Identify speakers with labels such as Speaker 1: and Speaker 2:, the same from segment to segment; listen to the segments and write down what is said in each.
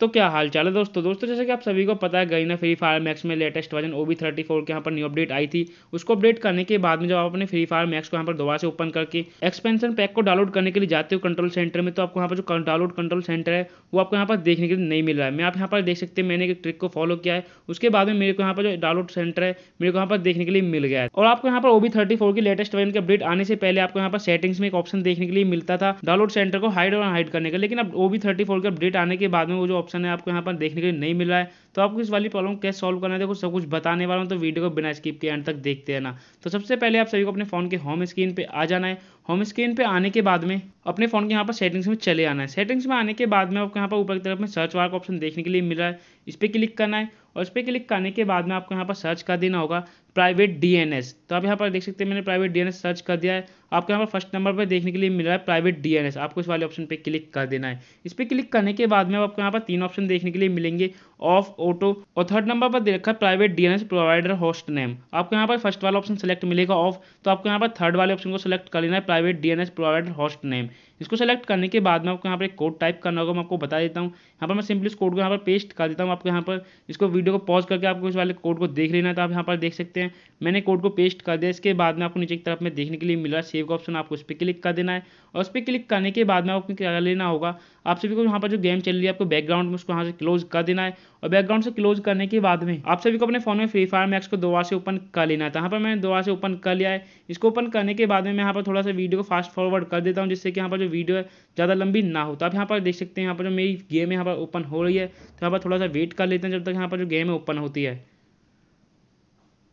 Speaker 1: तो क्या हाल चाल है दोस्तों दोस्तों जैसे कि आप सभी को पता है गई ना फ्री फायर मैक्स में latest version O B thirty four के यहाँ पर न्यू अपडेट आई थी उसको अपडेट करने के बाद में जब आप अपने फ्री फायर मैक्स को यहाँ पर दोबारा से ओपन करके एक्सपेंशन पैक को डाउनलोड करने के लिए जाते हो कंट्रोल सेंटर में तो आपको यहाँ पर जो डाउनलोड कंट्रोल सेंटर है वो आपको यहाँ पर देखने के लिए नहीं मिल रहा है मैं आप यहाँ पर देख सकते हैं मैंने एक ट्रिक को फॉलो किया है उसके बाद में मेरे को यहाँ पर जो डाउनलोड सेंटर है मेरे को यहाँ पर देखने के लिए मिल गया है और आपको यहाँ पर ओ बी थर्टी फोर की लेटेस्ट वर्जन के अपडेट आने से पहले आपको यहाँ पर सेटिंग्स में एक ऑप्शन देखने के लिए मिलता था डाउनलोड सेंटर को हाइड और हाइड करने का लेकिन अब ओ बी थर्टी फोर के अपडेट आने के बाद में वो जो ऑप्शन है आपको यहाँ पर देखने के लिए नहीं मिल रहा है तो आपको इस वाली प्रॉब्लम कैसे सॉल्व करना है देखो सब कुछ बताने वाला हूँ तो वीडियो को बिना स्किप के एंड तक देखते रहना तो सबसे पहले आप सभी को अपने फ़ोन के होम स्क्रीन पर आ जाना है होम स्क्रीन पे आने के बाद में अपने फ़ोन के यहाँ पर सेटिंग्स में चले आना है सेटिंग्स में आने के बाद में आपको यहाँ पर ऊपर की तरफ में सर्च वाला का ऑप्शन देखने के लिए मिल रहा है इस पर क्लिक करना है और इस पर क्लिक करने के बाद में आपको यहाँ पर सर्च कर देना होगा प्राइवेट डीएनएस तो आप यहाँ पर देख सकते हैं मैंने प्राइवेट एस सर्च कर दिया है आपको यहाँ पर फर्स्ट नंबर पर देखने के लिए मिल रहा है प्राइवेट एस आपको इस वाले ऑप्शन पर क्लिक कर देना है इस पर क्लिक करने के बाद में आपको यहाँ पर तीन ऑप्शन देखने के लिए मिलेंगे ऑफ ऑटो और थर्ड नंबर पर देखा private DNS provider host name आपको यहाँ पर फर्स्ट वाला ऑप्शन सेलेक्ट मिलेगा ऑफ तो आपको यहाँ पर थर्ड वाले ऑप्शन को सिलेक्ट कर लेना है private DNS provider host name इसको सेलेक्ट करने के बाद में आपको यहाँ पर कोड टाइप करना होगा मैं आपको बता देता हूँ यहाँ पर मैं सिंपली इस कोड को यहाँ पर पेस्ट कर देता हूँ आपको यहाँ पर इसको वीडियो को पॉज करके आपको इस वाले कोड को देख लेना तो आप यहाँ पर देख सकते हैं मैंने कोड को पेस्ट कर दिया इसके बाद में आपको नीचे की तरफ में देखने के लिए मिल रहा है सेव का ऑप्शन आपको उस पर क्लिक कर देना है और उस पर क्लिक करने के बाद में आपको क्या लेना होगा आप सभी को यहाँ पर जो गेम चल रही है आपको बैकग्राउंड में उसको यहाँ से क्लोज कर देना है और बैकग्राउंड से क्लोज करने के बाद में आप सभी को अपने फोन में फ्री फायर मैक्स को दोबारा से ओपन कर लेना था तो यहाँ पर मैंने दोबारा से ओपन कर लिया है इसको ओपन करने के बाद में मैं यहाँ पर थोड़ा सा वीडियो को फास्ट फॉरवर्ड कर देता हूँ जिससे कि यहाँ पर जो वीडियो ज़्यादा लंबी ना हो तो आप यहाँ पर देख सकते हैं यहाँ पर जो मेरी गेम यहाँ पर ओपन हो रही है तो यहाँ पर थोड़ा सा वेट कर लेते हैं जब तक यहाँ पर जो गेम ओपन होती है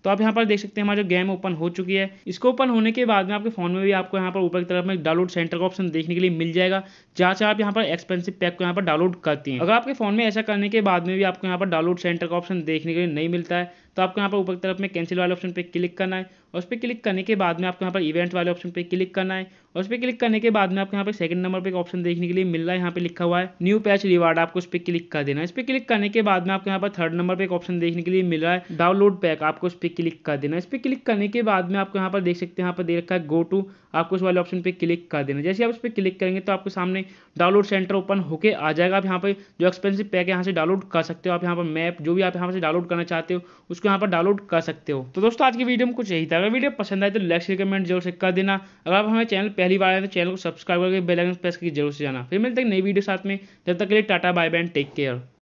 Speaker 1: तो आप यहाँ पर देख सकते हैं हमारा जो गेम ओपन हो चुकी है इसको ओपन होने के बाद में आपके फोन में भी आपको यहाँ पर ऊपर की तरफ में डाउनलोड सेंटर का ऑप्शन देखने के लिए मिल जाएगा जहाँ से आप यहाँ पर एक्सपेंसिव पैक को यहाँ पर डाउनलोड करती हैं अगर आपके फोन में ऐसा करने के बाद में भी आपको यहाँ पर डाउनलोड सेंटर का ऑप्शन देखने के लिए नहीं मिलता है तो आपको यहाँ पर ऊपर की तरफ में कैंसिल वाले ऑप्शन पर क्लिक करना है और उस पर क्लिक करने के बाद में आपको यहाँ पर इवेंट वाले ऑप्शन पर क्लिक करना है और उस पर क्लिक करने के बाद में आपको यहाँ पर सेकंड नंबर पर एक ऑप्शन देखने के लिए मिल रहा है यहाँ पे लिखा हुआ है न्यू पैच रिवार्ड आपको उस पर क्लिक कर देना है इस पर क्लिक करने के बाद में आपको यहाँ पर थर्ड नंबर पर एक ऑप्शन देखने के लिए मिल रहा है डाउनलोड पैक आपको उस पर क्लिक कर देना है इस पर क्लिक करने के बाद में आपको यहाँ पर देख सकते हैं यहाँ पर दे रखा है गो टू आपको उस वाले ऑप्शन पर क्लिक कर देना जैसे आप उस पर क्लिक करेंगे तो आपके सामने डाउनलोड सेंटर ओपन होकर आ जाएगा आप यहाँ पर जो एक्सपेंसिव पैक है यहाँ से डाउनलोड कर सकते हो आप यहाँ पर मैप जो भी आप यहाँ से डाउनलोड करना चाहते हो उसको यहाँ पर डाउनलोड कर सकते हो तो दोस्तों आज की वीडियो में कुछ यही था अगर वीडियो पसंद आए तो लाइक से कमेंट जरूर से कर देना अगर आप हमारे चैनल पहली बार आए तो चैनल को सब्सक्राइब करके बेल आइकन प्रेस करके जरूर से जाना फिर मिलते हैं नई वीडियो साथ में जब तक के लिए tata bye bye take care